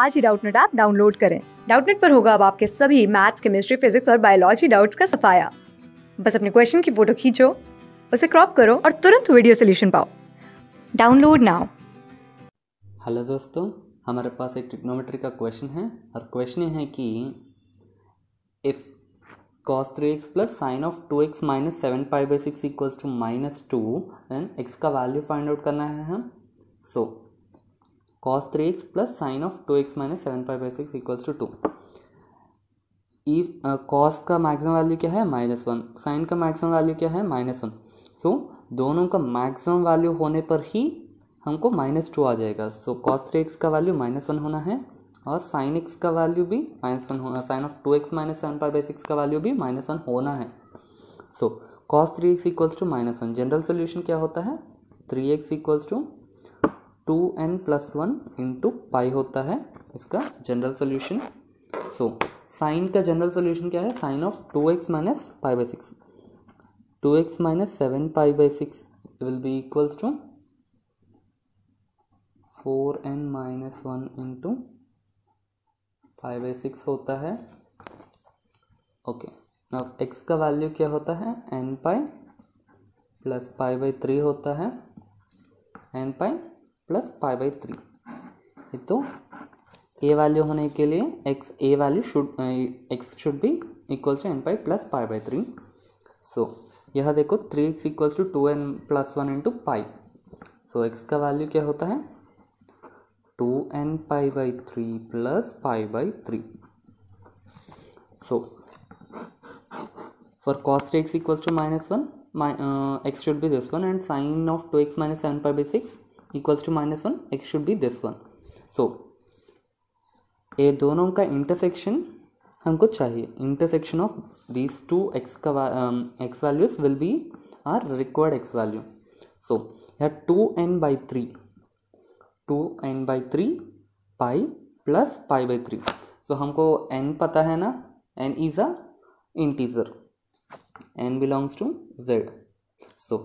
आज ही Doubtnut app download करें डाउटनेट पर होगा अब आपके सभी मैथ्स केमिस्ट्री फिजिक्स और बायोलॉजी डाउट्स का सफाया बस अपने क्वेश्चन की फोटो खींचो उसे क्रॉप करो और तुरंत वीडियो सोल्यूशन पाओ डाउनलोड नाउ हेलो दोस्तों हमारे पास एक ट्रिग्नोमेट्री का क्वेश्चन है और क्वेश्चन है कि if cos three x plus sine of two x minus seven five by six equals to minus two and x का वैल्यू फाइंड आउट करना है हम so cos 3x plus sin of 2x minus seven five by six equals to two if cos का maximum value क्या है minus one sine का maximum value क्या है माइनस वन सो दोनों का मैक्सिमम वैल्यू होने पर ही हमको माइनस टू आ जाएगा सो कॉस थ्री एक्स का वैल्यू माइनस वन होना है और साइन एक्स का वैल्यू भी माइनस वन होना sine of two x minus seven five by six का वैल्यू भी माइनस वन होना है so cos three x equals to minus one general solution क्या होता है three x equals to two n plus one into pi होता है इसका जनरल सोल्यूशन सो साइन का जनरल सोल्यूशन क्या है sine of two x minus pi by six two x minus seven pi by six will be equals to four n minus one into five by six होता है okay अब x का value क्या होता है n pi plus pi by three होता है n pi plus pi by three तो ए वैल्यू होने के लिए x a value should x should be equals to n pi plus pi by three so यह देखो three x equals to two n plus one into pi so x का value क्या होता है two n pi by three plus pi by three so for cos x equals to minus one my, x should be this one and sine of two x minus seven pi by six equals to minus one x should be this one so ये दोनों का intersection हमको चाहिए intersection of these two x का x values will be are required x value so यह two n by three two n by three pi plus pi by three so हमको N पता है ना n is a integer n belongs to Z so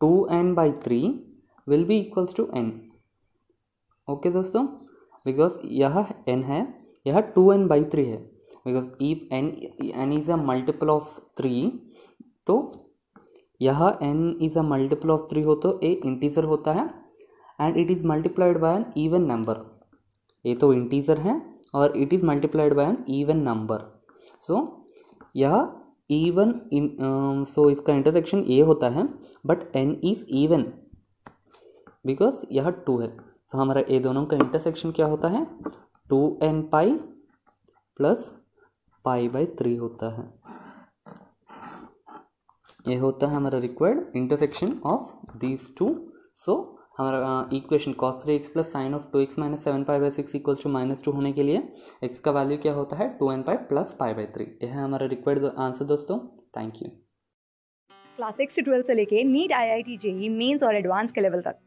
two n by three will be equals to n okay दोस्तों because यह n है यह two n by three है because if n n is a multiple of three तो यह n is a multiple of three हो तो a integer होता है and it is multiplied by an even number ये तो इंटीजर है और it is multiplied by an even number so यह इवन सो इसका इंटरसेक्शन ए होता है but n is even because यह टू है तो so, हमारा ए दोनों का इंटरसेक्शन क्या होता है two n pi plus pi by three होता है ये होता है हमारा required intersection of these two so हमारा equation cos three x plus sine of two x minus seven pi by six equals to minus two होने के लिए एक्स का वैल्यू क्या होता है two n pi plus pi by three यह है हमारा रिक्वायर्ड आंसर दोस्तों thank you class six to twelfth से लेके NEET I I T JEE mains और एडवांस के लेवल तक